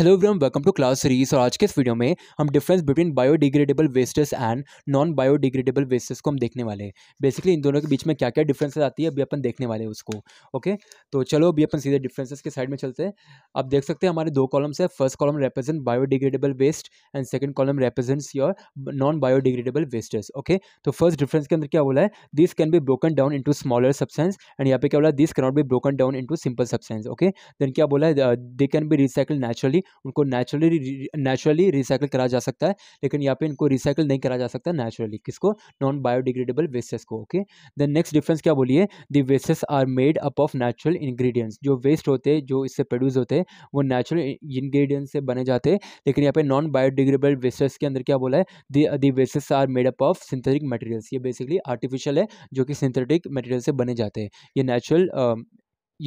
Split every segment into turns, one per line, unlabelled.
hello everyone welcome to class series और आज के इस वीडियो में हम difference between biodegradable wastes and non biodegradable wastes को हम देखने वाले हैं बेसिकली इन दोनों के बीच में क्या क्या डिफरेंसेस आती है अभी अपन देखने वाले हैं उसको ओके तो चलो अभी अपन सीधे डिफरेंसेस के साइड में चलते हैं आप देख सकते हैं हमारे दो कॉलम्स है first column represent biodegradable waste and second column represents your non biodegradable wastes okay तो फर्स्ट डिफरेंस के अंदर क्या बोला है this can be broken down into smaller substance and यहाँ पे क्या बोला this cannot be broken down into simple substance okay then क्या बोला है they can be recycle naturally उनको नेचुरली नेचुरली रिसाइकिल करा जा सकता है लेकिन यहाँ पे इनको रिसाइकिल नहीं करा जा सकता नेचुरली किसको नॉन बायोडिग्रेडेबल वेस्टेस को ओके देन नेक्स्ट डिफरेंस क्या बोलिए the wastes are made up of natural ingredients जो वेस्ट होते हैं जो इससे प्रोड्यूस होते हैं वो नेचुरल इन्ग्रीडियंट्स से बने जाते हैं लेकिन यहाँ पे नॉन बायोडिग्रेडेबल वेस्टेस के अंदर क्या बोला है the the wastes are made up of synthetic materials ये बेसिकली आर्टिफिशियल है जो कि सिंथेटिक मटेरियल से बने जाते हैं ये नेचुरल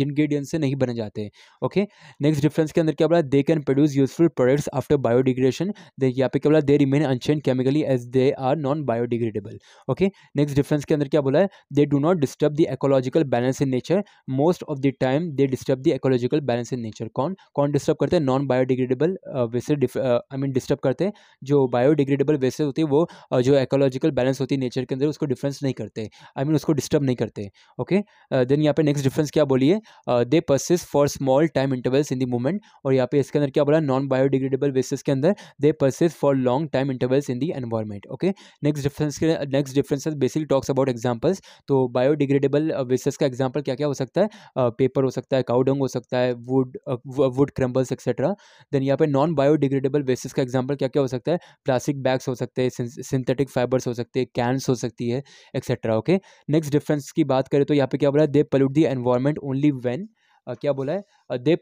इंग्रेडिएंट से नहीं बने जाते ओके नेक्स्ट डिफरेंस के अंदर क्या बोला they can produce useful products after biodegradation देखिए यहाँ पे क्या बोला they remain unchange chemically as they are non biodegradable okay next difference के अंदर क्या बोला है they do not disturb the ecological balance in nature most of the time they disturb the ecological balance in nature कौन कौन disturb करते हैं non biodegradable uh, वैसे आई मीन डिस्टर्ब करते हैं जो बायोडिग्रेडेबल वैसे होती है वो uh, जो इकोलॉजिकल बैलेंस होती है नेचर के अंदर उसको डिफरेंस नहीं करते आई I मीन mean, उसको डिस्टर्ब नहीं करते ओके देन uh, यहाँ पे नेक्स्ट डिफरेंस क्या बोलिए they persist for small time intervals in the movement और यहाँ पे इसके अंदर क्या बोला नॉन बायोडिग्रेडेबल वेस्टेज के अंदर they persist for long time intervals in the environment okay next difference के next difference basically talks about examples तो बायोडिग्रेडेबल वेस्टेज uh, का एग्जाम्पल क्या क्या हो सकता है पेपर uh, हो सकता है काउडंग हो सकता है wood wood crumbles etcetera then यहाँ पे नॉन बायोडिग्रेडेबल वेस्टेज का एग्जाम्पल क्या क्या हो सकता है प्लास्टिक बैग्स हो सकते हैं सिंथेटिक फाइबर्स हो सकते हैं कैंस हो सकती है एक्सेट्रा ओके नेक्स्ट डिफरेंस की बात करें तो यहाँ पे क्या बोला they pollute the environment only when क्या बोला है दे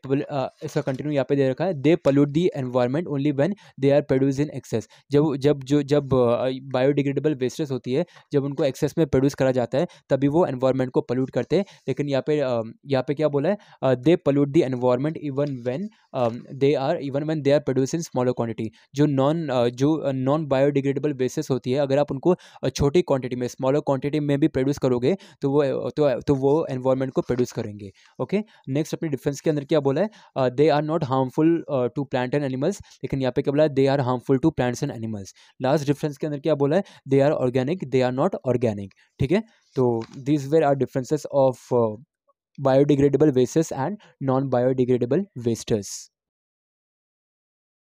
इसका कंटिन्यू यहाँ पे दे रखा है they pollute the environment only when they are produce in excess जब जब जो जब बायोडिग्रेडेबल वेस्टेज होती है जब उनको एक्सेस में प्रोड्यूस करा जाता है तभी वो एनवायरमेंट को पल्यूट करते हैं लेकिन यहाँ पे यहाँ पे क्या बोला है they pollute the environment even when they are even when they are produce in smaller quantity जो नॉन जो नॉन बायोडिग्रेडेबल वेस्टेस होती है अगर आप उनको छोटी क्वान्टिटी में स्मॉलर क्वान्टिटी में भी प्रोड्यूस करोगे तो वो तो, तो वो एनवायरमेंट को प्रोड्यूस करेंगे ओके नेक्स्ट अपने डिफेंस के अंदर क्या बोला है they are not harmful to plant and animals लेकिन यहाँ पे क्या बोला है they are harmful to plants and animals last difference के अंदर क्या बोला है they are organic they are not organic ठीक है तो this were are differences of biodegradable wastes and non biodegradable wasters